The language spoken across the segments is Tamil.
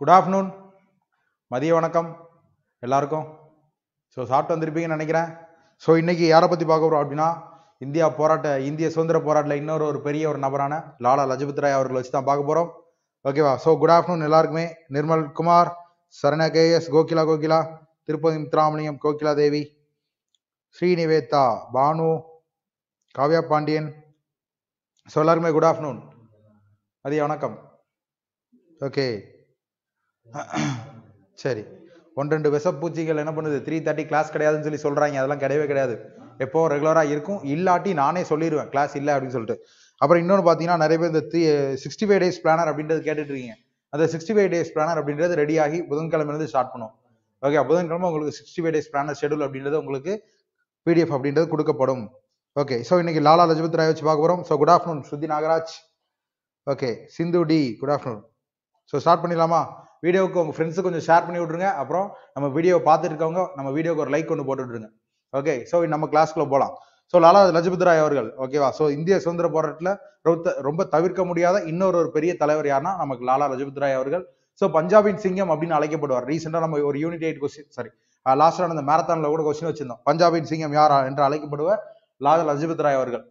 குட் ஆஃப்டர்நூன் மதிய வணக்கம் எல்லாருக்கும் ஸோ சாப்பிட்டு வந்திருப்பீங்கன்னு நினைக்கிறேன் ஸோ இன்றைக்கி யாரை பற்றி பார்க்க போகிறோம் அப்படின்னா இந்தியா போராட்ட இந்திய சுதந்திர போராட்டில் இன்னொரு ஒரு பெரிய ஒரு நபரான லாலா லஜபத் ராய் அவர்களை வச்சு தான் பார்க்க போகிறோம் ஓகேவா ஸோ குட் ஆஃப்டர்நூன் எல்லாருக்குமே நிர்மல் குமார் சரண கேஎஸ் கோகிலா கோகிலா திருப்பதி முத்துராமலிங்கம் கோகிலா தேவி ஸ்ரீநிவேதா பானு காவ்யா பாண்டியன் ஸோ எல்லாருக்குமே குட் ஆஃப்டர்நூன் மதிய வணக்கம் ஓகே சரி ஒன்று ரெண்டு பூச்சிகள் என்ன பண்ணுது த்ரீ தேர்ட்டி கிளாஸ் கிடையாதுன்னு சொல்லி சொல்கிறாங்க அதெல்லாம் கிடையவே கிடையாது எப்போ ரெகுலராக இருக்கும் இல்லாட்டி நானே சொல்லிடுவேன் கிளாஸ் இல்லை அப்படின்னு சொல்லிட்டு அப்புறம் இன்னொன்று பார்த்தீங்கன்னா நிறைய பேர் இந்த three sixty five days planner அப்படின்றது கேட்டுட்ருக்கீங்க அந்த சிக்ஸ்டி ஃபைவ் டேஸ் பிளானர் அப்படின்றது ரெடியாகி புதன்கிழமையிலேருந்து ஸ்டார்ட் பண்ணும் ஓகே புதன்கிழமை உங்களுக்கு sixty five days planner schedule அப்படின்றது உங்களுக்கு பிடிஎஃப் அப்படின்றது கொடுக்கப்படும் ஓகே ஸோ இன்னைக்கு லாலா லஜபத் ராய் வச்சு பார்க்க போகிறோம் so good afternoon Suthi Nagaraj okay Sindhu D good afternoon so start பண்ணிடலாமா வீடியோவுக்கு உங்கள் ஃப்ரெண்ட்ஸுக்கு கொஞ்சம் ஷேர் பண்ணி விட்ருங்க அப்புறம் நம்ம வீடியோவை பார்த்துட்டு இருக்கவங்க நம்ம வீடியோக்கு ஒரு லைக் ஒன்று போட்டு விட்ருங்க ஓகே ஸோ நம்ம கிளாஸ்க்குள்ளே போகலாம் ஸோ லாலா லஜபத் ராய் அவர்கள் ஓகேவா ஸோ இந்திய சுதந்திர போராட்டத்தில் ரொம்ப ரொம்ப தவிர்க்க முடியாத இன்னொரு ஒரு பெரிய தலைவர் யாருன்னா நமக்கு லாலா லஜபத் ராய் அவர்கள் ஸோ பஞ்சாபின் சிங்கம் அப்படின்னு அழைக்கப்படுவார் ரீசெண்டாக நம்ம ஒரு யூனிட் எயிட் கொஸ்டின் சாரி லாஸ்ட்டாக அந்த மேரத்தானில் கூட கொஸ்டின் வச்சிருந்தோம் பஞ்சாபின் சிங்கம் யார் என்று அழைக்கப்படுவார் லாலா லஜபத் ராய் அவர்கள்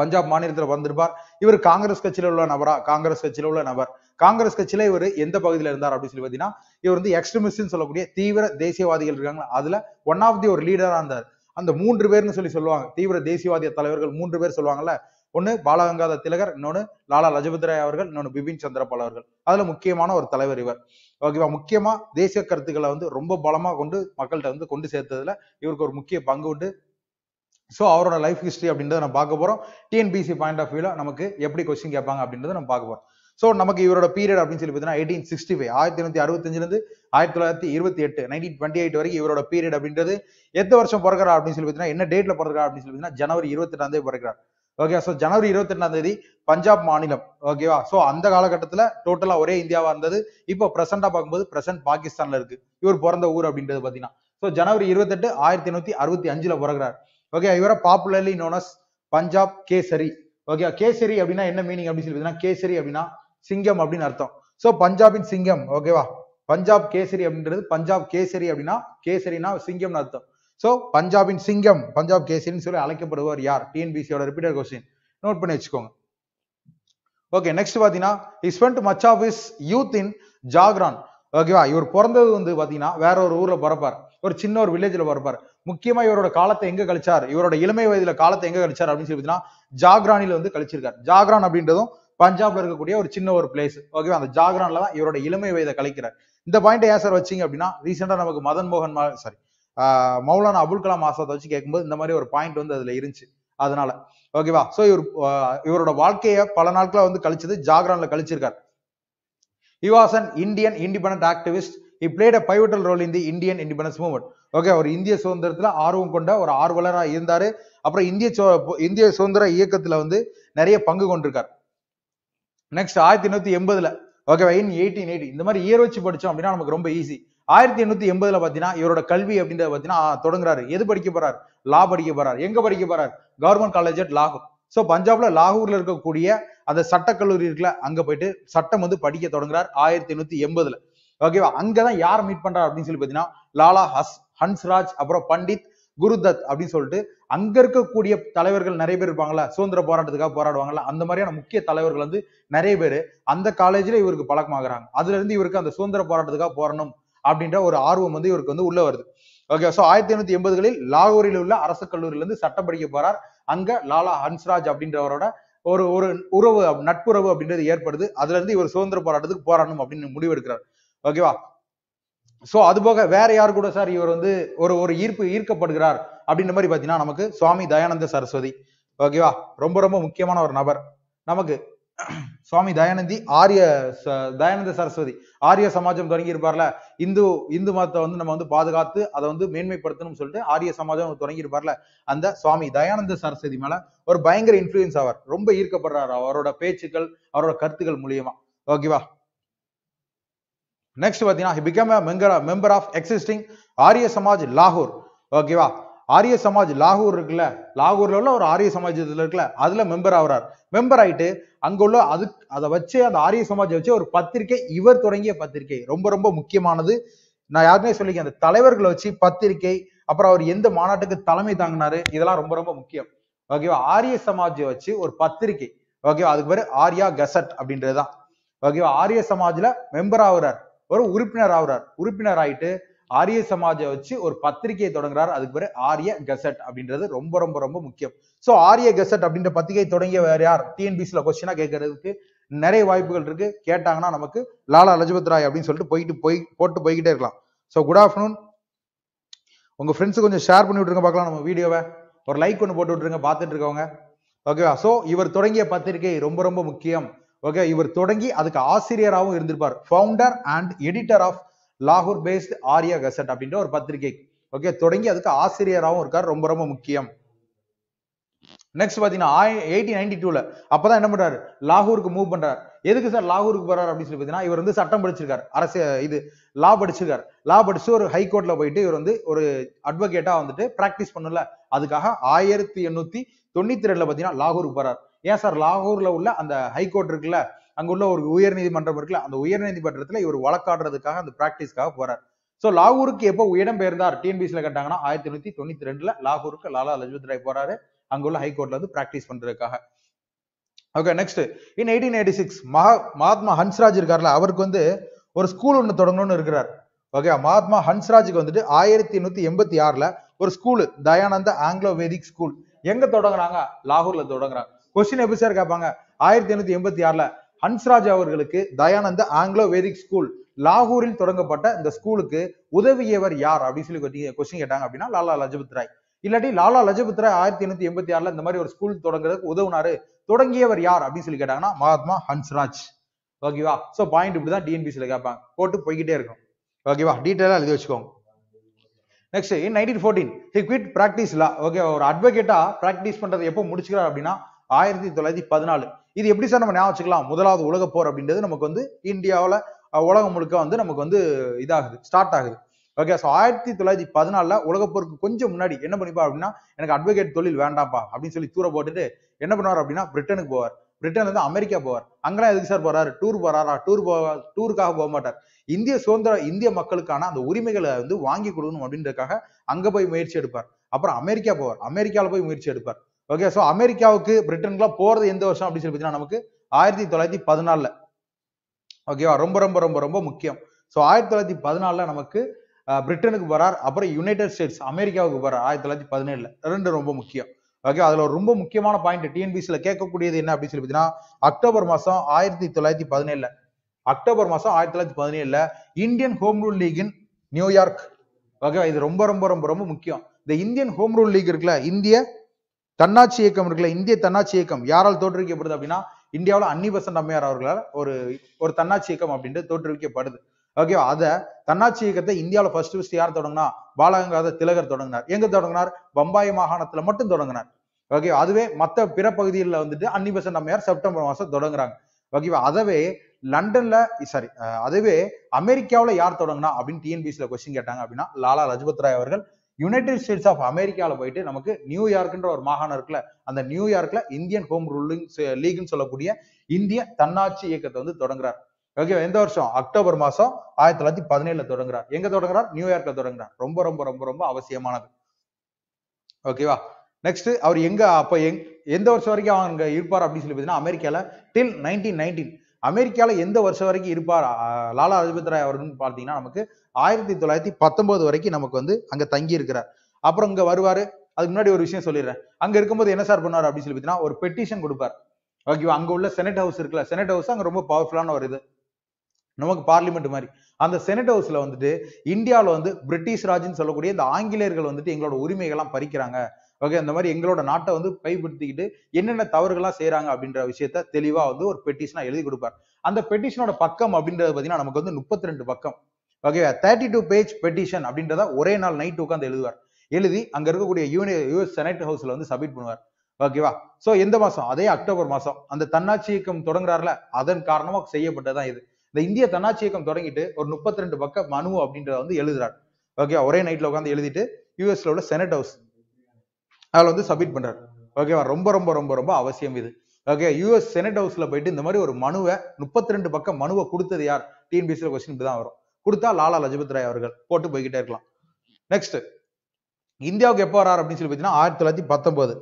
பஞ்சாப் மாநிலத்தில் வந்திருப்பார் இவர் காங்கிரஸ் கட்சியில் உள்ள நபரா காங்கிரஸ் கட்சியில் உள்ள நபர் காங்கிரஸ் கட்சியில இவர் எந்த பகுதியில் இருந்தார் அப்படின்னு சொல்லி பார்த்தீங்கன்னா இவர் வந்து எக்ஸ்ட்ரமிஸ்ட்னு சொல்லக்கூடிய தீவிர தேசியவாதிகள் இருக்காங்க அதுல ஒன் ஆஃப் தி ஒரு லீடரா இருந்தார் அந்த மூன்று பேர்னு சொல்லி சொல்லுவாங்க தீவிர தேசியவாதிய தலைவர்கள் மூன்று பேர் சொல்லுவாங்கல்ல ஒன்னு பாலகங்காத திலகர் இன்னொன்னு லாலா லஜபத் ராய் அவர்கள் இன்னொன்னு பிபின் சந்திரபால் அவர்கள் அதுல முக்கியமான ஒரு தலைவர் இவர் ஓகேவா முக்கியமா தேசிய கருத்துக்களை வந்து ரொம்ப பலமா கொண்டு மக்கள்கிட்ட வந்து கொண்டு சேர்த்ததுல இவருக்கு ஒரு முக்கிய பங்கு உண்டு ஸோ அவரோட லைஃப் ஹிஸ்ட்ரி அப்படின்றத நம்ம பார்க்க போகிறோம் டிஎன்பிசி பாயிண்ட் ஆஃப் வியூவில் நமக்கு எப்படி கொஸ்டின் கேட்பாங்க அப்படின்றத நம்ம பார்க்க போகிறோம் ஸோ நமக்கு இவரோட பீரியட் அப்படின்னு சொல்லி பார்த்தீங்கன்னா எயிட்டீன் சிக்ஸ்டி ஃபைவ் ஆயிரத்தி தொள்ளாயிரத்தி அறுபத்தஞ்சிலிருந்து ஆயிரத்தி தொள்ளாயிரத்தி இருபத்தி எட்டு நைன்டீன் டுவெண்ட்டி எயிட் வரைக்கும் இவரோட பீரியட் அப்படின்றது எத்த வருஷம் பிறக்கிறார் அப்படின்னு சொல்லி பார்த்தீங்கன்னா என்ன டேட்ல பிறக்கிறார் அப்படின்னு சொல்லி பார்த்தீங்கன்னா ஜனவரி இருபத்தெட்டாம் தேதி பிறக்கிறார் ஓகே ஸோ ஜனவரி இருபத்தி ரெண்டாம் தேதி பஞ்சாப் மாநிலம் ஓகேவா ஸோ அந்த காலகட்டத்தில் டோட்டலாக ஒரே இந்தியாவாக இருந்தது இப்போ ப்ரெசெண்டாக பார்க்கும்போது ப்ரெசென்ட் பாகிஸ்தானில் இருக்கு இவர் பிறந்த ஊர் அப்படின்றது பார்த்தீங்கன்னா ஸோ ஜனவரி இருபத்தெட்டு ஆயிரத்தி எண்ணூற்றி அறுபத்தி அஞ்சில் பிறகுறார் ஓகே இவரை popularly known as Punjab Kesari okay Kesari அப்படின்னா என்ன மீனிங் அப்படின்னு சொல்லி கேசரி அப்படின்னா சிங்கம் அப்படின்னு அர்த்தம் ஸோ பஞ்சாபின் சிங்கம் ஓகேவா பஞ்சாப் கேசரி அப்படின்றது பஞ்சாப் கேசரி அப்படின்னா கேசரினா சிங்கம்னு அர்த்தம் ஸோ பஞ்சாபின் சிங்கம் பஞ்சாப் கேசரின்னு சொல்லி அழைக்கப்படுவார் யார் டிஎன்பிசியோட ரிப்பீட்டர் கொஸ்டின் நோட் பண்ணி வச்சுக்கோங்க ஓகே நெக்ஸ்ட் பார்த்தீங்கன்னா his much of his youth in Jagraon ஓகேவா இவர் பிறந்தது வந்து பார்த்தீங்கன்னா வேற ஒரு ஊர்ல பிறப்பார் ஒரு சின்ன ஒரு வில்லேஜில் பிறப்பார் முக்கியமா இவரோட காலத்தை எங்க கழிச்சார் இவரோட இளமை வயதுல காலத்தை எங்க கழிச்சார் அப்படின்னு சொல்லி பார்த்தீங்கன்னா ஜாக்ரானில வந்து கழிச்சிருக்கார் ஜாக்ரான் அப்படின்றதும் பஞ்சாப்ல இருக்கக்கூடிய ஒரு சின்ன ஒரு பிளேஸ் ஓகேவா அந்த ஜாக்ரான்ல தான் இவரோட இளமை வயதை கழிக்கிறார் இந்த பாயிண்ட் ஏன் சார் வச்சிங்க அப்படின்னா ரீசெண்டாக நமக்கு மதன் மோகன் சாரி மௌலானா அபுல் கலாம் ஆசாத்தை வச்சு கேட்கும்போது இந்த மாதிரி ஒரு பாயிண்ட் வந்து அதுல இருந்துச்சு அதனால ஓகேவா ஸோ இவர் இவரோட வாழ்க்கையை பல நாட்களா வந்து கழிச்சது ஜாக்ரான்ல கழிச்சிருக்காரு he was an Indian independence activist he played a pivotal role in the Indian independence movement okay அவர் இந்திய சுதந்திரத்தில் ஆர்வம் கொண்ட ஒரு ஆர்வலராக இருந்தார் அப்புறம் இந்திய இந்திய சுதந்திர இயக்கத்தில் வந்து நிறைய பங்கு கொண்டிருக்கார் நெக்ஸ்ட் ஆயிரத்தி எண்ணூத்தி எண்பதுல ஓகே இன் எயிட்டீன் எயிட்டி இந்த மாதிரி இயர் வச்சு படிச்சோம் அப்படின்னா நமக்கு ரொம்ப ஈஸி ஆயிரத்தி எண்ணூத்தி எண்பதுல பாத்தீங்கன்னா இவரோட கல்வி அப்படின்றத பாத்தீங்கன்னா தொடங்குறாரு எது படிக்க போறார் லா படிக்க போறார் எங்க படிக்க போறார் கவர்மெண்ட் காலேஜ் அட் லாகூர் ஸோ பஞ்சாப்ல லாகூர்ல இருக்கக்கூடிய அந்த சட்டக்கல்லூரி இருக்குல்ல அங்க போயிட்டு சட்டம் வந்து படிக்க தொடங்குறார் ஆயிரத்தி எண்ணூத்தி எண்பதுல ஓகேவா அங்கதான் யார் மீட் பண்றார் அப்படின்னு சொல்லி பாத்தீங்கன்னா லாலா ஹஸ் ஹன்ஸ்ராஜ் அப்புறம் பண்டித் குருதத் அப்படின்னு சொல்லிட்டு அங்க இருக்கக்கூடிய தலைவர்கள் நிறைய பேர் இருப்பாங்களா சுதந்திர போராட்டத்துக்காக போராடுவாங்களா அந்த மாதிரியான முக்கிய தலைவர்கள் வந்து நிறைய பேர் அந்த காலேஜ்ல இவருக்கு பழக்கமாகறாங்க அதுல இருந்து இவருக்கு அந்த சுதந்திர போராட்டத்துக்காக போறணும் அப்படின்ற ஒரு ஆர்வம் வந்து இவருக்கு வந்து உள்ள வருது ஓகே சோ ஆயிரத்தி எண்ணூத்தி எண்பதுகளில் லாகூரில் உள்ள அரசு கல்லூரியில இருந்து சட்டம் படிக்க போறார் அங்க லாலா ஹன்ஸ்ராஜ் அப்படின்றவரோட ஒரு ஒரு உறவு நட்புறவு அப்படின்றது ஏற்படுது அதுல இருந்து இவர் சுதந்திர போராட்டத்துக்கு போராடணும் அப்படின்னு முடிவெடுக்கிறார் ஓகேவா சோ அது போக வேற யார் கூட சார் இவர் வந்து ஒரு ஒரு ஈர்ப்பு ஈர்க்கப்படுகிறார் அப்படின்ற மாதிரி பாத்தீங்கன்னா நமக்கு சுவாமி தயானந்த சரஸ்வதி ஓகேவா ரொம்ப ரொம்ப முக்கியமான ஒரு நபர் நமக்கு சுவாமி தயானந்தி ஆரிய தயானந்த சரஸ்வதி ஆரிய சமாஜம் தொடங்கி இருப்பார்ல இந்து இந்து மதத்தை வந்து நம்ம வந்து பாதுகாத்து அதை வந்து மேன்மைப்படுத்தணும்னு சொல்லிட்டு ஆரிய சமாஜம் தொடங்கி இருப்பார்ல அந்த சுவாமி தயானந்த சரஸ்வதி மேல ஒரு பயங்கர இன்ஃபுளுயன்ஸ் ஆவார் ரொம்ப ஈர்க்கப்படுறாரு அவரோட பேச்சுக்கள் அவரோட கருத்துக்கள் மூலியமா ஓகேவா நெக்ஸ்ட் பாத்தீங்கன்னா பிகம் மெம்பர் ஆஃப் எக்ஸிஸ்டிங் ஆரிய சமாஜ் லாகூர் ஓகேவா ஆரிய சமாஜ் லாகூர் இருக்குல்ல லாகூர்ல உள்ள ஒரு ஆரிய சமாஜ் இதுல இருக்குல்ல அதுல மெம்பர் ஆகுறார் மெம்பர் ஆயிட்டு அங்க உள்ள அது அதை வச்சு அந்த ஆரிய சமாஜை வச்சு ஒரு பத்திரிகை இவர் தொடங்கிய பத்திரிகை ரொம்ப ரொம்ப முக்கியமானது நான் யாருமே சொல்லிக்க அந்த தலைவர்களை வச்சு பத்திரிகை அப்புறம் அவர் எந்த மாநாட்டுக்கு தலைமை தாங்கினாரு இதெல்லாம் ரொம்ப ரொம்ப முக்கியம் ஓகேவா ஆரிய சமாஜை வச்சு ஒரு பத்திரிகை ஓகேவா அதுக்கு பேரு ஆர்யா கசட் அப்படின்றதுதான் ஓகேவா ஆரிய சமாஜ்ல மெம்பர் ஆகுறார் ஒரு உறுப்பினர் ஆகுறார் உறுப்பினர் ஆயிட்டு ஆரிய சமாஜை வச்சு ஒரு பத்திரிகையை தொடங்குறாரு அதுக்கு பேர் ஆரிய கசட் அப்படின்றது ரொம்ப ரொம்ப ரொம்ப முக்கியம் ஸோ ஆரிய கசட் அப்படின்ற பத்திரிகை தொடங்கிய வேற யார் டிஎன்பிசில கொஸ்டினா கேட்கறதுக்கு நிறைய வாய்ப்புகள் இருக்கு கேட்டாங்கன்னா நமக்கு லாலா லஜபத் ராய் அப்படின்னு சொல்லிட்டு போயிட்டு போய் போட்டு போய்கிட்டே இருக்கலாம் ஸோ குட் ஆஃப்டர்நூன் உங்க ஃப்ரெண்ட்ஸ் கொஞ்சம் ஷேர் பண்ணி விட்டுருங்க பார்க்கலாம் நம்ம வீடியோவை ஒரு லைக் ஒன்று போட்டு விட்டுருங்க பார்த்துட்டு இருக்கவங்க ஓகேவா ஸோ இவர் தொடங்கிய பத்திரிகை ரொம்ப ரொம்ப முக்கியம் ஓகே இவர் தொடங்கி அதுக்கு ஆசிரியராகவும் இருந்திருப்பார் ஃபவுண்டர் அண்ட் எடிட்டர் ஆஃப் லாகூர் பேஸ்ட் ஆரியா கசட் அப்படின்ற ஒரு பத்திரிகை ஓகே தொடங்கி அதுக்கு ஆசிரியராகவும் இருக்கார் ரொம்ப ரொம்ப முக்கியம் நெக்ஸ்ட் பாத்தீங்கன்னா எயிட்டி நைன்டி டூல அப்பதான் என்ன பண்றாரு லாகூருக்கு மூவ் பண்றாரு எதுக்கு சார் லாகூருக்கு போறாரு அப்படின்னு சொல்லி பாத்தீங்கன்னா இவர் வந்து சட்டம் படிச்சிருக்காரு அரசு இது லா படிச்சிருக்காரு லா படிச்சு ஒரு ஹைகோர்ட்ல போயிட்டு இவர் வந்து ஒரு அட்வொகேட்டா வந்துட்டு பிராக்டிஸ் பண்ணல அதுக்காக ஆயிரத்தி எண்ணூத்தி தொண்ணூத்தி ரெண்டுல பாத்தீங்கன்னா லாகூருக்கு போறாரு ஏன் சார் லாகூர்ல உள்ள அந்த ஹைகோர்ட் இருக்குல்ல அங்குள்ள ஒரு உயர் நீதிமன்றம் இருக்குல்ல அந்த உயர் நீதிமன்றத்துல இவர் வழக்காடுறதுக்காக அந்த பிராக்டிஸ்க்காக போறார் ஸோ லாகூருக்கு எப்போ இடம் பெயர்ந்தார் டிஎன்பிசில கேட்டாங்கன்னா ஆயிரத்தி எண்ணூத்தி தொண்ணூத்தி ரெண்டுல லாகூருக்கு லாலா லஜ்பத் ராய் போறாரு அங்குள்ள ஹைகோர்ட்ல வந்து பிராக்டிஸ் பண்றதுக்காக okay next in eighteen eighty six Maha Mahatma Hansraj இருக்கார்ல அவருக்கு வந்து ஒரு ஸ்கூல் ஒன்று தொடங்கணும்னு இருக்கிறார் ஓகே மகாத்மா ஹன்ஸ்ராஜுக்கு வந்துட்டு ஆயிரத்தி எண்ணூத்தி எண்பத்தி ஆறுல ஒரு school Dayananda Anglo Vedic school எங்க தொடங்குறாங்க லாகூர்ல தொடங்குறாங்க கொஸ்டின் எப்படி சார் கேட்பாங்க ஆயிரத்தி எண்ணூத்தி எண்பத்தி ஆறுல ஹன்ஸ்ராஜ் அவர்களுக்கு தயானந்த ஆங்கிலோ வேதிக் ஸ்கூல் லாகூரில் தொடங்கப்பட்ட இந்த ஸ்கூலுக்கு உதவியவர் யார் அப்படின்னு சொல்லி கொஸ்டின் கேட்டாங்க அப்படின்னா லாலா லஜபத் ராய் இல்லாட்டி லாலா லஜபத் ராய் ஆயிரத்தி எண்ணூத்தி எண்பத்தி ஆறுல இந்த மாதிரி ஒரு ஸ்கூல் தொடங்குறதுக்கு உதவுனாரு தொடங்கியவர் யார் அப்படின்னு சொல்லி கேட்டாங்கன்னா மகாத்மா ஹன்ஸ்ராஜ் ஓகேவா சோ பாயிண்ட் இப்படிதான் டிஎன்பிசியில கேட்பாங்க போட்டு போய்கிட்டே இருக்கும் ஓகேவா டீட்டெயிலாக எழுதி வச்சுக்கோங்க next nineteen fourteen he quit practice okay ஒரு அட்வொகேட்டா பிராக்டிஸ் பண்றது எப்போ முடிச்சுக்கிறார் அப்படின்னா ஆயிரத்தி தொள்ளாயிரத்தி பதினாலு இது எப்படி சார் நம்ம ஞாபகம் வச்சுக்கலாம் முதலாவது உலக போர் அப்படின்றது நமக்கு வந்து இந்தியாவில் உலகம் முழுக்க வந்து நமக்கு வந்து இதாகுது ஸ்டார்ட் ஆகுது ஓகே ஸோ ஆயிரத்தி தொள்ளாயிரத்தி பதினாலில் உலகப்போருக்கு கொஞ்சம் முன்னாடி என்ன பண்ணிப்பா அப்படின்னா எனக்கு அட்வொகேட் தொழில் வேண்டாம்ப்பா அப்படின்னு சொல்லி தூர போட்டுட்டு என்ன பண்ணுவார் அப்படின்னா பிரிட்டனுக்கு போவார் பிரிட்டன் வந்து அமெரிக்கா போவார் அங்கெல்லாம் எதுக்கு சார் போறாரு டூர் போறாரா டூர் போ டூருக்காக போக மாட்டார் இந்திய சுதந்திர இந்திய மக்களுக்கான அந்த உரிமைகளை வந்து வாங்கி கொடுக்கணும் அப்படின்றதுக்காக அங்க போய் முயற்சி எடுப்பார் அப்புறம் அமெரிக்கா போவார் அமெரிக்காவில் போய் முயற்சி எடுப்பார் ஓகே ஸோ அமெரிக்காவுக்கு பிரிட்டனுக்குலாம் போகிறது எந்த வருஷம் அப்படின்னு சொல்லி பார்த்தீங்கன்னா நமக்கு ஆயிரத்தி தொள்ளாயிரத்தி பதினாலில் ஓகேவா ரொம்ப ரொம்ப ரொம்ப ரொம்ப முக்கியம் ஸோ ஆயிரத்தி தொள்ளாயிரத்தி பதினாலில் நமக்கு பிரிட்டனுக்கு போகிறார் அப்புறம் யுனைடெட் ஸ்டேட்ஸ் அமெரிக்காவுக்கு போகிறார் ஆயிரத்தி தொள்ளாயிரத்தி பதினேழுல ரெண்டு ரொம்ப முக்கியம் ஓகே அதில் ரொம்ப முக்கியமான பாயிண்ட் டிஎன்பிசியில் கேட்கக்கூடியது என்ன அப்படின்னு சொல்லி பார்த்தீங்கன்னா அக்டோபர் மாதம் ஆயிரத்தி தொள்ளாயிரத்தி பதினேழுல அக்டோபர் மாதம் ஆயிரத்தி தொள்ளாயிரத்தி பதினேழுல இந்தியன் ஹோம் ரூல் லீகின் நியூயார்க் ஓகேவா இது ரொம்ப ரொம்ப ரொம்ப ரொம்ப முக்கியம் இந்த இந்தியன் ஹோம் ரூல் லீக் இருக்குல்ல இந்திய தன்னாட்சி இயக்கம் இருக்குல்ல இந்திய தன்னாட்சி இயக்கம் யாரால் தோற்றுவிக்கப்படுது அப்படின்னா இந்தியாவில் அன்னிபசன் அம்மையார் அவர்களால் ஒரு ஒரு தன்னாட்சி இயக்கம் அப்படின்ட்டு தோற்றுவிக்கப்படுது ஓகேவா அதை தன்னாட்சி இயக்கத்தை இந்தியாவில் ஃபர்ஸ்ட் ஃபர்ஸ்ட் யார் தொடங்கினா பாலகங்காத திலகர் தொடங்கினார் எங்கே தொடங்கினார் பம்பாய் மாகாணத்தில் மட்டும் தொடங்கினார் ஓகேவா அதுவே மற்ற பிற பகுதிகளில் வந்துட்டு அன்னிபசன்ட் அம்மையார் செப்டம்பர் மாதம் தொடங்குறாங்க ஓகேவா அதவே லண்டன்ல சாரி அதுவே அமெரிக்காவில் யார் தொடங்கினா அப்படின்னு டிஎன்பிசியில் கொஸ்டின் கேட்டாங்க அப்படின்னா லாலா லஜபத் ராய் அவர்கள் யுனைடெட் ஸ்டேட்ஸ் ஆஃப் அமெரிக்காவில் போயிட்டு நமக்கு நியூயார்க்ன்ற ஒரு மாகாணம் இருக்குல்ல அந்த நியூயார்க்ல இந்தியன் ஹோம் ரூலிங் லீக்னு சொல்லக்கூடிய இந்திய தன்னாட்சி இயக்கத்தை வந்து தொடங்குறார் ஓகே எந்த வருஷம் அக்டோபர் மாசம் ஆயிரத்தி தொள்ளாயிரத்தி பதினேழுல தொடங்குறார் எங்க தொடங்குறார் நியூயார்க்ல தொடங்குறார் ரொம்ப ரொம்ப ரொம்ப ரொம்ப அவசியமானது ஓகேவா நெக்ஸ்ட் அவர் எங்க அப்ப எங் எந்த வருஷம் வரைக்கும் அவங்க இருப்பார் அப்படின்னு சொல்லி பார்த்தீங்கன்னா அமெரிக்கால டில் நைன்டீன் நைன்டீன் அமெரிக்காவில் எந்த வருஷம் வரைக்கும் இருப்பார் லாலா லஜபத் ராய் அவர்கள் பார்த்தீங்கன்னா நமக்கு ஆயிரத்தி தொள்ளாயிரத்தி பத்தொன்பது வரைக்கும் நமக்கு வந்து அங்கே தங்கி இருக்கிறார் அப்புறம் இங்கே வருவார் அதுக்கு முன்னாடி ஒரு விஷயம் சொல்லிடுறேன் அங்கே இருக்கும்போது என்ன சார் பண்ணார் அப்படின்னு சொல்லி பார்த்தீங்கன்னா ஒரு பெட்டிஷன் கொடுப்பார் ஓகேவா அங்கே உள்ள செனட் ஹவுஸ் இருக்குல்ல செனட் ஹவுஸ் அங்கே ரொம்ப பவர்ஃபுல்லான ஒரு இது நமக்கு பார்லிமெண்ட் மாதிரி அந்த செனட் ஹவுஸ்ல வந்துட்டு இந்தியாவில் வந்து பிரிட்டிஷ் ராஜ்னு சொல்லக்கூடிய இந்த ஆங்கிலேயர்கள் வந்துட்டு எங்களோட உரிமைகள்லாம் பறிக்கிறாங்க ஓகே அந்த மாதிரி எங்களோட நாட்டை வந்து கைப்படுத்திக்கிட்டு என்னென்ன தவறுகள்லாம் செய்யறாங்க அப்படின்ற விஷயத்த தெளிவா வந்து ஒரு பெட்டிஷனா எழுதி கொடுப்பார் அந்த பெட்டிஷனோட பக்கம் அப்படின்றது பாத்தீங்கன்னா நமக்கு வந்து முப்பத்தி ரெண்டு பக்கம் ஓகேவா தேர்ட்டி டூ பேஜ் பெட்டிஷன் அப்படின்றத ஒரே நாள் நைட் உட்காந்து எழுதுவார் எழுதி அங்க இருக்கக்கூடிய யூனி யூஎஸ் செனட் ஹவுஸ்ல வந்து சப்மிட் பண்ணுவார் ஓகேவா சோ எந்த மாசம் அதே அக்டோபர் மாசம் அந்த தன்னாட்சி இயக்கம் தொடங்குறாருல அதன் காரணமா செய்யப்பட்டதான் இது இந்த இந்திய தன்னாட்சி இயக்கம் தொடங்கிட்டு ஒரு முப்பத்தி ரெண்டு பக்க மனு அப்படின்றத வந்து எழுதுறாரு ஓகே ஒரே நைட்ல உட்காந்து எழுதிட்டு யூஎஸ்ல உள்ள செனட் ஹவுஸ் அதில் வந்து சப்மிட் பண்ணுறாரு ஓகேவா ரொம்ப ரொம்ப ரொம்ப ரொம்ப அவசியம் இது ஓகே யூஎஸ் செனட் ஹவுஸில் போயிட்டு இந்த மாதிரி ஒரு மனுவை முப்பத்தி ரெண்டு பக்கம் மனுவை கொடுத்தது யார் டிஎன்பிசியில் கொஸ்டின் இப்படி தான் வரும் கொடுத்தா லாலா லஜபத் ராய் அவர்கள் போட்டு போய்கிட்டே இருக்கலாம் நெக்ஸ்ட் இந்தியாவுக்கு எப்போ வரார் அப்படின்னு சொல்லி பார்த்தீங்கன்னா ஆயிரத்தி தொள்ளாயிரத்தி பத்தொன்பது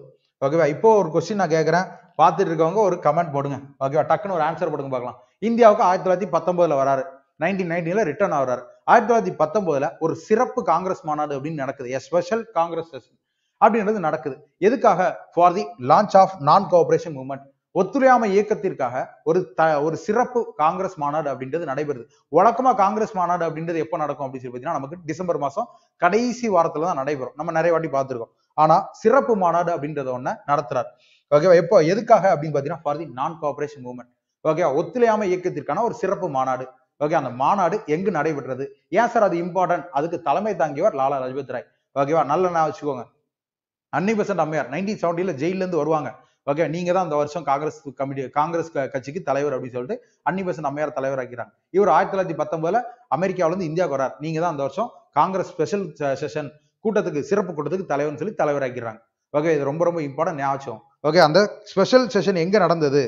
ஓகேவா இப்போ ஒரு கொஸ்டின் நான் கேட்குறேன் பார்த்துட்டு இருக்கவங்க ஒரு கமெண்ட் போடுங்க ஓகேவா டக்குன்னு ஒரு ஆன்சர் போடுங்க பார்க்கலாம் இந்தியாவுக்கு ஆயிரத்தி தொள்ளாயிரத்தி பத்தொன்பதுல வராரு நைன்டீன் நைன்டில ரிட்டர்ன் ஆகிறாரு ஆயிரத்தி தொள்ளாயிரத்தி பத்தொன்பதுல ஒரு சிறப்பு காங்கிரஸ் மாநாடு அப்படின்னு நடக்குது எ ஸ்பெஷல் காங்கிரஸ் செஷன் அப்படின்றது நடக்குது எதுக்காக for the launch of non cooperation movement ஒத்துழையாமை இயக்கத்திற்காக ஒரு த ஒரு சிறப்பு காங்கிரஸ் மாநாடு அப்படின்றது நடைபெறுது வழக்கமா காங்கிரஸ் மாநாடு அப்படின்றது எப்போ நடக்கும் அப்படின்னு சொல்லி பார்த்தீங்கன்னா நமக்கு டிசம்பர் மாசம் கடைசி வாரத்துல தான் நடைபெறும் நம்ம நிறைய வாட்டி பார்த்துருக்கோம் ஆனா சிறப்பு மாநாடு அப்படின்றத ஒன்னு நடத்துறாரு ஓகேவா எப்போ எதுக்காக அப்படின்னு பார்த்தீங்கன்னா ஃபார் தி நான் கோஆபரேஷன் மூவ்மெண்ட் ஓகேவா ஒத்துழையாமை இயக்கத்திற்கான ஒரு சிறப்பு மாநாடு ஓகே அந்த மாநாடு எங்கு நடைபெற்றது ஏன் சார் அது இம்பார்ட்டன்ட் அதுக்கு தலைமை தாங்கியவர் லாலா லஜபத் ராய் ஓகேவா நல்ல நான் வச்சுக்கோங்க அன்னை பெசன்ட் அம்மையார் நைன்டீன் செவன்டில ஜெயிலிருந்து வருவாங்க ஓகே நீங்க தான் அந்த வருஷம் காங்கிரஸ் கமிட்டி காங்கிரஸ் கட்சிக்கு தலைவர் அப்படின்னு சொல்லிட்டு அன்னி பெசன்ட் அம்மையார் தலைவர் ஆக்கிறாங்க இவர் ஆயிரத்தி தொள்ளாயிரத்தி பத்தொன்பதுல அமெரிக்காவிலேருந்து இந்தியாவுக்கு வரார் நீங்க தான் அந்த வருஷம் காங்கிரஸ் ஸ்பெஷல் செஷன் கூட்டத்துக்கு சிறப்பு கூட்டத்துக்கு தலைவர்னு சொல்லி தலைவர் ஆக்கிறாங்க ஓகே இது ரொம்ப ரொம்ப இம்பார்ட்டன் ஞாபகம் ஓகே அந்த ஸ்பெஷல் செஷன் எங்க நடந்தது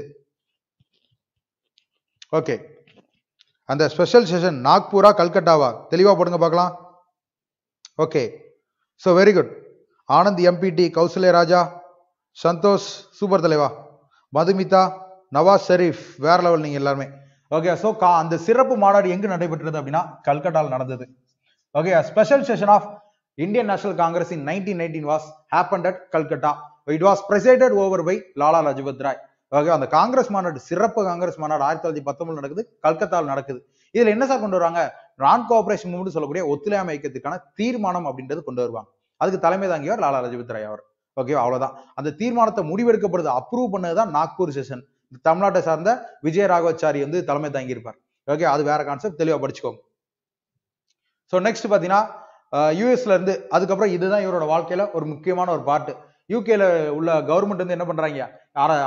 ஓகே அந்த ஸ்பெஷல் செஷன் நாக்பூரா கல்கட்டாவா தெளிவா போடுங்க பார்க்கலாம் okay so very good Anand MPD Kausalya Raja Santhosh super தலைவா மதுமிதா நவாஸ் ஷெரீஃப் வேற லெவல் நீங்கள் எல்லாருமே ஓகே ஸோ கா அந்த சிறப்பு மாநாடு எங்கு நடைபெற்றது அப்படின்னா கல்கட்டாவில் நடந்தது okay special session of Indian National Congress in nineteen nineteen was happen at Calcutta it was presided over by Lala Lajpat Rai okay அந்த காங்கிரஸ் மாநாடு சிறப்பு காங்கிரஸ் மாநாடு ஆயிரத்தி தொள்ளாயிரத்தி பத்தொன்பது நடக்குது கல்கத்தாவில் நடக்குது இதுல என்ன சார் கொண்டு வருவாங்க நான் கோஆபரேஷன் மூவ்மெண்ட் சொல்லக்கூடிய ஒத்துழையாமை இயக்கத்துக்கான தீர்மானம் அப்படின்றது கொண்டு வருவாங்க அதுக்கு தலைமை தாங்கியவர் லாலா லஜபத் ராய் அவர் ஓகேவா அவ்வளவுதான் அந்த தீர்மானத்தை முடிவெடுக்கப்படுது அப்ரூவ் பண்ணதுதான் நாக்பூர் செஷன் தமிழ்நாட்டை சார்ந்த விஜய ராகவாச்சாரி வந்து தலைமை தாங்கியிருப்பார் ஓகே அது வேற கான்செப்ட் தெளிவா படிச்சுக்கோங்க ஸோ நெக்ஸ்ட் பாத்தீங்கன்னா யூஎஸ்ல இருந்து அதுக்கப்புறம் இதுதான் இவரோட வாழ்க்கையில ஒரு முக்கியமான ஒரு பாட்டு யூகேல உள்ள கவர்மெண்ட் வந்து என்ன பண்றாங்க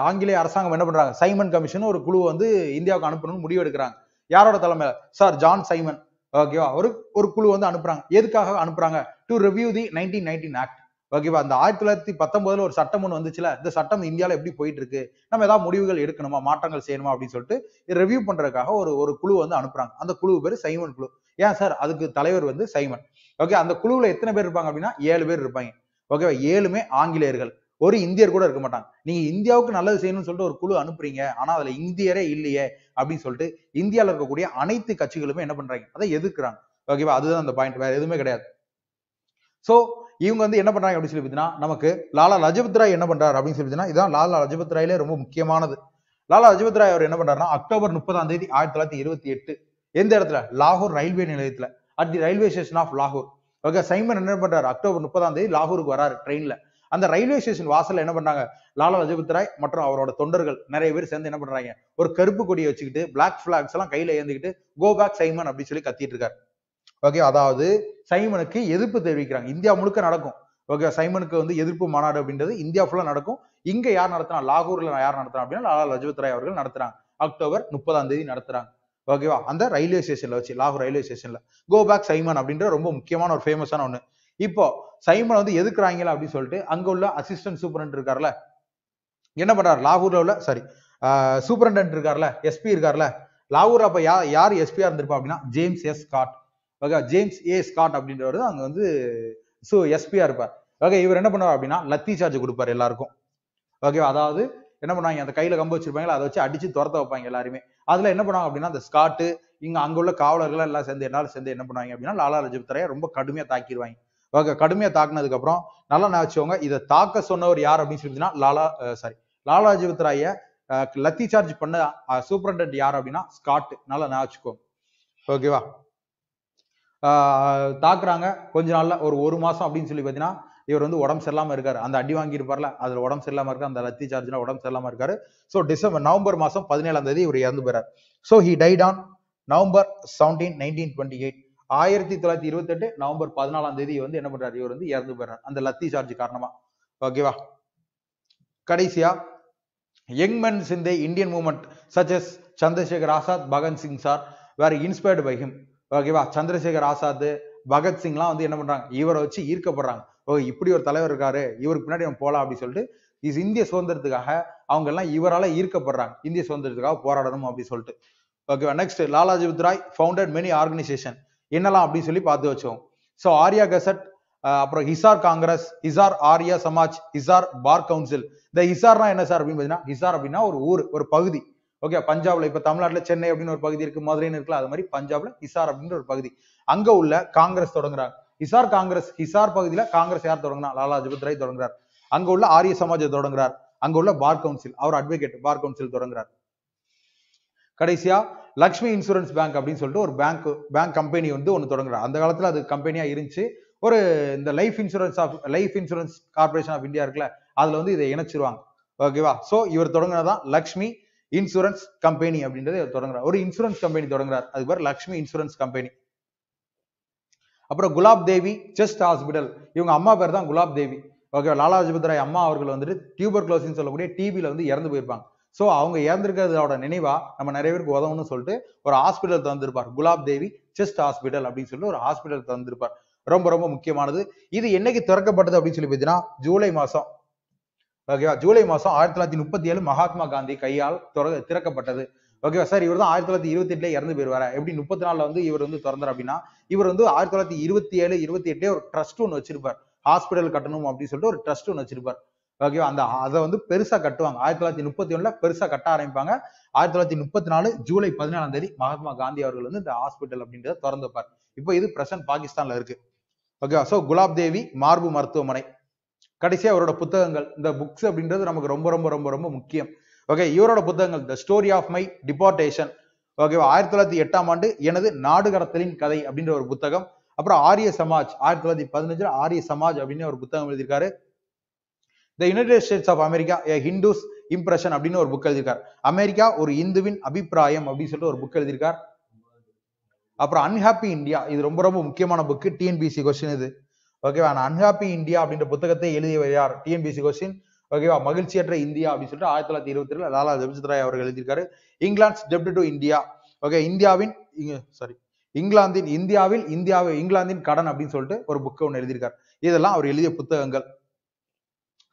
ஆங்கிலேய அரசாங்கம் என்ன பண்றாங்க சைமன் கமிஷன் ஒரு குழு வந்து இந்தியாவுக்கு அனுப்பணும்னு முடிவு எடுக்கிறாங்க யாரோட தலைமையில சார் ஜான் சைமன் ஓகேவா ஒரு ஒரு குழு வந்து அனுப்புறாங்க எதுக்காக அனுப்புறாங்க to review the nineteen nineteen act ஓகேவா அந்த ஆயிரத்தி தொள்ளாயிரத்தி பத்தொன்பதுல ஒரு சட்டம் ஒன்று வந்துச்சுல இந்த சட்டம் இந்தியாவில் எப்படி போயிட்டு இருக்கு நம்ம ஏதாவது முடிவுகள் எடுக்கணுமா மாற்றங்கள் செய்யணுமா அப்படின்னு சொல்லிட்டு ரிவ்யூ பண்றதுக்காக ஒரு ஒரு குழு வந்து அனுப்புறாங்க அந்த குழு பேர் சைமன் குழு ஏன் சார் அதுக்கு தலைவர் வந்து சைமன் ஓகே அந்த குழுவில் எத்தனை பேர் இருப்பாங்க அப்படின்னா ஏழு பேர் இருப்பாங்க ஓகேவா ஏழுமே ஆங்கிலேயர்கள் ஒரு இந்தியர் கூட இருக்க மாட்டாங்க நீங்க இந்தியாவுக்கு நல்லது செய்யணும்னு சொல்லிட்டு ஒரு குழு அனுப்புறீங்க ஆனா அதுல இந்தியரே இல்லையே அப்படின்னு சொல்லிட்டு இந்தியாவில் இருக்கக்கூடிய அனைத்து கட்சிகளுமே என்ன பண்றாங்க அதை எதிர்க்கிறாங்க ஓகேவா அதுதான் அந்த பாயிண்ட் வேற எதுவுமே கிடையாது சோ இவங்க வந்து என்ன பண்றாங்க அப்படின்னு சொல்லி பார்த்தீங்கன்னா நமக்கு லாலா லஜபத் ராய் என்ன பண்றாரு அப்படின்னு சொல்லி இதான் லாலா லஜபத் ராயிலே ரொம்ப முக்கியமானது லாலா லஜபத் ராய் அவர் என்ன பண்றாருன்னா அக்டோபர் முப்பதாம் தேதி ஆயிரத்தி தொள்ளாயிரத்தி இருபத்தி எட்டு எந்த இடத்துல லாகூர் ரயில்வே நிலையத்துல at the railway station of லாகூர் ஓகே சைமன் என்ன பண்றாரு அக்டோபர் முப்பதாம் தேதி லாகூருக்கு வராரு ட்ரெயின்ல அந்த ரயில்வே ஸ்டேஷன் வாசல்ல என்ன பண்றாங்க லாலா லஜபத் ராய் மற்றும் அவரோட தொண்டர்கள் நிறைய பேர் சேர்ந்து என்ன பண்றாங்க ஒரு கருப்பு கொடியை வச்சுக்கிட்டு பிளாக் பிளாக்ஸ் எல்லாம் கையில ஏந்துக்கிட்டு கோ பேக் சைமன் அப்படின்னு சொல்லி கத்திட்டு இருக்காரு ஓகே அதாவது சைமனுக்கு எதிர்ப்பு தெரிவிக்கிறாங்க இந்தியா முழுக்க நடக்கும் ஓகே சைமனுக்கு வந்து எதிர்ப்பு மாநாடு அப்படின்றது இந்தியா ஃபுல்லா நடக்கும் இங்க யார் நடத்துறான் லாகூர்ல யார் நடத்துறான் அப்படின்னா லாலா லஜபத் ராய் அவர்கள் நடத்துறாங்க அக்டோபர் முப்பதாம் தேதி நடத்துறாங்க ஓகேவா அந்த ரயில்வே ஸ்டேஷன்ல வச்சு லாகூர் ரயில்வே ஸ்டேஷன்ல கோ பேக் சைமன் அப்படின்ற ரொம்ப முக்கியமான ஒரு ஃபேமஸான ஒண்ணு இப்போ சைமனை வந்து எதுக்குறாங்களா அப்படின்னு சொல்லிட்டு அங்க உள்ள அசிஸ்டன்ட் சூப்பரண்ட் இருக்கார்ல என்ன பண்றாரு லாகூர்ல உள்ள சாரி சூப்பரண்ட் இருக்கார்ல எஸ்பி இருக்கார்ல லாகூர் அப்ப யார் யார் எஸ்பியா இருந்திருப்பா அப்படின்னா James S Scott okay James A Scott அப்படின்றவர் அங்க வந்து எஸ்பியா இருப்பார் ஓகே இவர் என்ன பண்ணுவார் அப்படின்னா லத்தி சார்ஜ் கொடுப்பார் எல்லாருக்கும் ஓகேவா அதாவது என்ன பண்ணுவாங்க அந்த கையில கம்பு வச்சிருப்பாங்களா அதை வச்சு அடிச்சு துரத்த வைப்பாங்க எல்லாருமே அதுல என்ன பண்ணுவாங்க அப்படின்னா அந்த ஸ்காட்டு இங்க அங்க உள்ள காவலர்கள் எல்லாம் சேர்ந்து என்னால சேர்ந்து என்ன பண்ணுவாங்க அப்படின்னா லாலா ரஜபத் ராய ரொம்ப கடுமையா தாக்கிடுவாங்க கடுமையாக தாக்குனதுக்கப்புறம் நல்லா நினச்சவங்க இதை தாக்க சொன்னவர் யார் அப்படின்னு சொல்லிட்டுன்னா லாலா சாரி லாலா ஜீவத் ராய லத்தி சார்ஜ் பண்ண சூப்பரண்ட் யார் அப்படின்னா ஸ்காட் நல்லா நினச்சிக்கோ ஓகேவா தாக்குறாங்க கொஞ்ச நாள்ல ஒரு ஒரு மாசம் அப்படின்னு சொல்லி பார்த்தீங்கன்னா இவர் வந்து உடம்பு சரியில்லாம இருக்காரு அந்த அடி வாங்கியிருப்பார்ல அதுல உடம்பு சரியில்லாம இருக்காரு அந்த லத்தி சார்ஜ்ல உடம்பு சரியில்லாம இருக்காரு ஸோ டிசம்பர் நவம்பர் மாசம் பதினேழாம் தேதி இவர் இறந்து போயிறார் so he died on November seventeen nineteen twenty eight ஆயிரத்தி தொள்ளாயிரத்தி இருபத்தெட்டு நவம்பர் பதினாலாம் தேதி வந்து என்ன பண்றாரு இவர் வந்து இறந்து போயிடுறாரு அந்த லத்தி சார்ஜ் காரணமா ஓகேவா கடைசியா young men in the Indian movement such as Chandrashekhar Azad Bhagat Singh சார் வேற இன்ஸ்பயர்டு பை ஹிம் ஓகேவா சந்திரசேகர் ஆசாத் எல்லாம் வந்து என்ன பண்றாங்க இவரை வச்சு ஈர்க்கப்படுறாங்க ஓகே இப்படி ஒரு தலைவர் இருக்காரு இவருக்கு பின்னாடி அவன் போலாம் அப்படின்னு சொல்லிட்டு இஸ் இந்திய சுதந்திரத்துக்காக அவங்க எல்லாம் இவரால ஈர்க்கப்படுறாங்க இந்திய சுதந்திரத்துக்காக போராடணும் அப்படின்னு சொல்லிட்டு ஓகேவா next Lalaji Rai founded many organisation என்னலாம் அப்படின்னு சொல்லி பார்த்து வச்சோம் ஸோ ஆர்யா கசட் அப்புறம் Hisar Congress Hisar Arya Samaj Hisar bar council இந்த ஹிசார்னா என்ன சார் அப்படின்னு பார்த்தீங்கன்னா ஹிசார் அப்படின்னா ஒரு ஊர் ஒரு பகுதி ஓகே பஞ்சாப்ல இப்ப தமிழ்நாட்டுல சென்னை அப்படின்னு ஒரு பகுதி இருக்கு மதுரைன்னு இருக்கலாம் அது மாதிரி பஞ்சாப்ல ஹிசார் அப்படின்னு ஒரு பகுதி அங்க உள்ள காங்கிரஸ் தொடங்குறாங்க ஹிசார் காங்கிரஸ் ஹிசார் பகுதியில காங்கிரஸ் யார் தொடங்கினா லாலா லஜபத் ராய் தொடங்குறார் அங்க உள்ள ஆரிய சமாஜ் தொடங்குறார் அங்க உள்ள பார் கவுன்சில் அவர் அட்வொகேட் பார் கவுன்சில் தொடங்குறார் கடைசியாக லக்ஷ்மி இன்சூரன்ஸ் பேங்க் அப்படின்னு சொல்லிட்டு ஒரு பேங்க் பேங்க் கம்பெனி வந்து ஒன்று தொடங்குறாங்க அந்த காலத்தில் அது கம்பெனியாக இருந்துச்சு ஒரு இந்த life insurance of life insurance corporation of India இருக்குல்ல அதில் வந்து இதை இணைச்சிருவாங்க ஓகேவா ஸோ இவர் தொடங்குனதான் லக்ஷ்மி இன்சூரன்ஸ் கம்பெனி அப்படின்றது இவர் தொடங்குறார் ஒரு இன்சூரன்ஸ் கம்பெனி தொடங்குறார் அது பேர் லக்ஷ்மி இன்சூரன்ஸ் கம்பெனி அப்புறம் குலாப் தேவி செஸ்ட் ஹாஸ்பிட்டல் இவங்க அம்மா பேர் தான் குலாப் தேவி ஓகே லாலா ராய் அம்மா அவர்கள் வந்துட்டு டியூபர் குளோசின்னு சொல்லக்கூடிய டிவியில் வந்து இறந்து போயிருப்பாங்க ஸோ அவங்க இறந்துருக்கிறதோட நினைவா நம்ம நிறைய பேருக்கு உதவணும்னு சொல்லிட்டு ஒரு ஹாஸ்பிட்டல் தந்திருப்பார் குலாப் தேவி செஸ்ட் ஹாஸ்பிட்டல் அப்படின்னு சொல்லிட்டு ஒரு ஹாஸ்பிட்டல் தந்திருப்பார் ரொம்ப ரொம்ப முக்கியமானது இது என்னைக்கு திறக்கப்பட்டது அப்படின்னு சொல்லி பார்த்தீங்கன்னா ஜூலை மாசம் ஓகேவா ஜூலை மாசம் ஆயிரத்தி தொள்ளாயிரத்தி முப்பத்தி ஏழு மகாத்மா காந்தி கையால் திறக்கப்பட்டது ஓகேவா சார் இவர் தான் ஆயிரத்தி தொள்ளாயிரத்தி இருபத்தி எட்டுல இறந்து போயிருவாரு எப்படி முப்பத்தி நாலுல வந்து இவர் வந்து திறந்தார் அப்படின்னா இவர் வந்து ஆயிரத்தி தொள்ளாயிரத்தி இருபத்தி ஏழு இருபத்தி எட்டுலேயே ஒரு ட்ரஸ்ட் ஒன்று வச்சிருப்பார் ஹாஸ்பிட்டல் கட்டணும் அப்படின்னு சொல்லிட்டு ஒரு ட்ரஸ்ட் ஒன்று வச்சிருப்பார் ஓகேவா அந்த அதை வந்து பெருசா கட்டுவாங்க ஆயிரத்தி தொள்ளாயிரத்தி முப்பத்தி ஒண்ணுல பெருசா கட்ட ஆரம்பிப்பாங்க ஆயிரத்தி தொள்ளாயிரத்தி முப்பத்தி நாலு ஜூலை பதினாலாம் தேதி மகாத்மா காந்தி அவர்கள் வந்து இந்த ஹாஸ்பிட்டல் அப்படின்றத திறந்து வைப்பார் இப்போ இது பிரசன்ட் பாகிஸ்தான்ல இருக்கு ஓகேவா சோ குலாப் தேவி மார்பு மருத்துவமனை கடைசியா அவரோட புத்தகங்கள் இந்த புக்ஸ் அப்படின்றது நமக்கு ரொம்ப ரொம்ப ரொம்ப ரொம்ப முக்கியம் ஓகே இவரோட புத்தகங்கள் the story of my deportation ஓகேவா ஆயிரத்தி தொள்ளாயிரத்தி எட்டாம் ஆண்டு எனது நாடு கடத்தலின் கதை அப்படின்ற ஒரு புத்தகம் அப்புறம் ஆரிய சமாஜ் ஆயிரத்தி தொள்ளாயிரத்தி பதினஞ்சுல ஆரிய சமாஜ் அப்படின்னு ஒரு புத்தகம் எழுதியிருக்காரு the United States of America a Hindu's impression அப்படின்னு ஒரு புக் எழுதியிருக்கார் அமெரிக்கா ஒரு இந்துவின் அபிப்பிராயம் அப்படின்னு சொல்லிட்டு ஒரு புக் எழுதியிருக்கார் அப்புறம் அன்ஹாப்பி இந்தியா இது ரொம்ப ரொம்ப முக்கியமான புக்கு டிஎன்பிசி கொஸ்டின் இது ஓகேவா நான் அன்ஹாப்பி இந்தியா அப்படின்ற புத்தகத்தை எழுதியவர் யார் டிஎன்பிசி கொஸ்டின் ஓகேவா மகிழ்ச்சியற்ற இந்தியா அப்படின்னு சொல்லிட்டு ஆயிரத்தி தொள்ளாயிரத்தி இருபத்தி ஏழு லாலா அவர்கள் எழுதியிருக்காரு இங்கிலாந்து டெப்ட் டு இந்தியா ஓகே இந்தியாவின் சாரி இங்கிலாந்தின் இந்தியாவில் இந்தியாவை இங்கிலாந்தின் கடன் அப்படின்னு சொல்லிட்டு ஒரு புக்கை ஒன்று எழுதியிருக்காரு இதெல்லாம் அவர் எழுதிய புத்தகங்கள்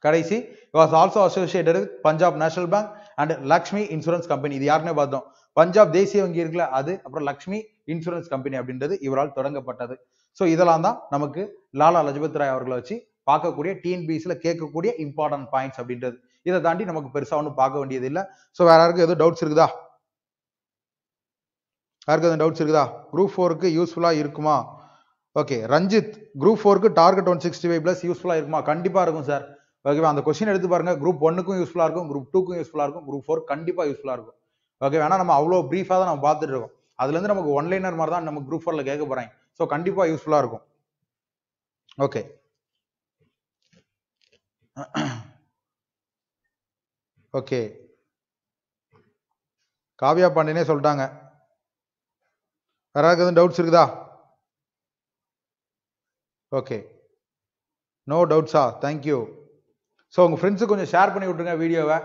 கடைசி was also associated Punjab National Bank and Lakshmi insurance company இது யாருன்னு பார்த்தோம் பஞ்சாப் தேசிய வங்கி இருக்குல்ல அது அப்புறம் லக்ஷ்மி இன்சூரன்ஸ் கம்பெனி அப்படின்றது இவரால் தொடங்கப்பட்டது ஸோ இதெல்லாம் தான் நமக்கு லாலா லஜபத் ராய் அவர்களை வச்சு பார்க்கக்கூடிய டிஎன்பிஎஸ்ல கேட்கக்கூடிய இம்பார்ட்டன்ட் பாயிண்ட்ஸ் அப்படின்றது இதை தாண்டி நமக்கு பெருசாக ஒன்றும் பார்க்க வேண்டியது இல்லை ஸோ வேற யாருக்கும் எதுவும் டவுட்ஸ் இருக்குதா யாருக்கு எதுவும் டவுட்ஸ் இருக்குதா குரூப் ஃபோருக்கு யூஸ்ஃபுல்லாக இருக்குமா ஓகே ரஞ்சித் குரூப் ஃபோருக்கு target one sixty five plus யூஸ்ஃபுல்லாக இருக்குமா கண்டிப்பாக இருக்கும் சார் ஓகேவா அந்த கொஸ்டின் எடுத்து பாருங்க குரூப் ஒன்னுக்கும் யூஸ்ஃபுல்லாக இருக்கும் குரூப் டூக்கும் யூஸ்ஃபுல்லாக இருக்கும் குரூப் ஃபோர் கண்டிப்பாக யூஸ்ஃபுல்லாக இருக்கும் ஓகே வேணா நம்ம அவ்வளோ ப்ரீஃபாக தான் நம்ம பார்த்துட்டு இருக்கோம் அதுலேருந்து நமக்கு ஒன்லைனர் மாதிரி தான் நம்ம குரூப் ஃபோரில் கேட்க போகிறாங்க ஸோ கண்டிப்பாக யூஸ்ஃபுல்லாக இருக்கும் ஓகே ஓகே காவியா பாண்டியனே சொல்லிட்டாங்க வேற எதுவும் டவுட்ஸ் இருக்குதா ஓகே நோ டவுட்ஸா தேங்க்யூ ஸோ உங்கள் ஃப்ரெண்ட்ஸுக்கு கொஞ்சம் ஷேர் பண்ணி விட்ருங்க வீடியோவை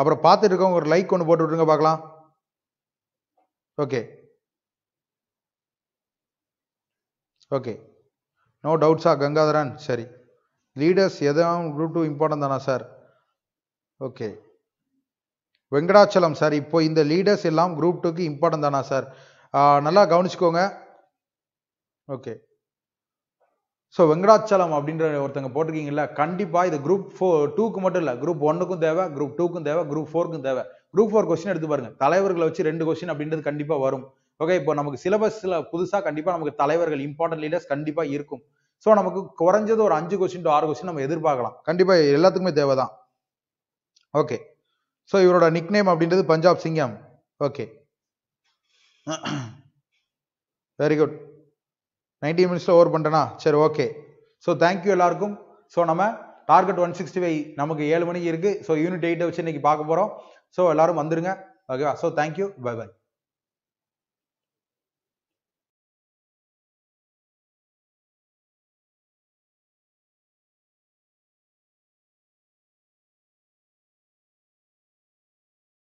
அப்புறம் பார்த்துட்டு இருக்கவங்க ஒரு லைக் ஒன்று போட்டு விட்ருங்க பார்க்கலாம் ஓகே ஓகே நோ டவுட்ஸா கங்காதரன் சரி லீடர்ஸ் எதுவும் குரூப் டூ இம்பார்ட்டன் தானா சார் ஓகே வெங்கடாச்சலம் சார் இப்போ இந்த லீடர்ஸ் எல்லாம் குரூப் டூக்கு இம்பார்ட்டன் தானா சார் நல்லா கவனிச்சுக்கோங்க ஓகே ஸோ வெங்கடாச்சலம் அப்படின்ற ஒருத்தங்க போட்டிருக்கீங்கல்ல கண்டிப்பாக இது குரூப் ஃபோ டூக்கு மட்டும் இல்லை குரூப் ஒன்னுக்கும் தேவை குரூப் டூக்கும் தேவை குரூப் ஃபோருக்கும் தேவை குரூப் ஃபோர் கொஸ்டின் எடுத்து பாருங்க தலைவர்களை வச்சு ரெண்டு கொஸ்டின் அப்படின்றது கண்டிப்பாக வரும் ஓகே இப்போ நமக்கு சிலபஸ்ல புதுசாக கண்டிப்பாக நமக்கு தலைவர்கள் இம்பார்ட்டன்ட் லீடர்ஸ் கண்டிப்பாக இருக்கும் ஸோ நமக்கு குறைஞ்சது ஒரு அஞ்சு கொஸ்டின் டு ஆறு கொஸ்டின் நம்ம எதிர்பார்க்கலாம் கண்டிப்பாக எல்லாத்துக்குமே தேவை தான் ஓகே ஸோ இவரோட நேம் அப்படின்றது பஞ்சாப் சிங்கம் ஓகே வெரி குட் நைன்டி மினிட்ஸில் ஓவர் பண்ணுறேனா சரி ஓகே ஸோ தேங்க்யூ எல்லாருக்கும் ஸோ நம்ம டார்கெட் ஒன் சிக்ஸ்டி ஃபைவ் நமக்கு ஏழு மணிக்கு இருக்குது ஸோ யூனிட் எயிட்டை வச்சு இன்றைக்கி பார்க்க போகிறோம் ஸோ எல்லோரும் வந்துடுங்க ஓகேவா ஸோ தேங்க்யூ பை பை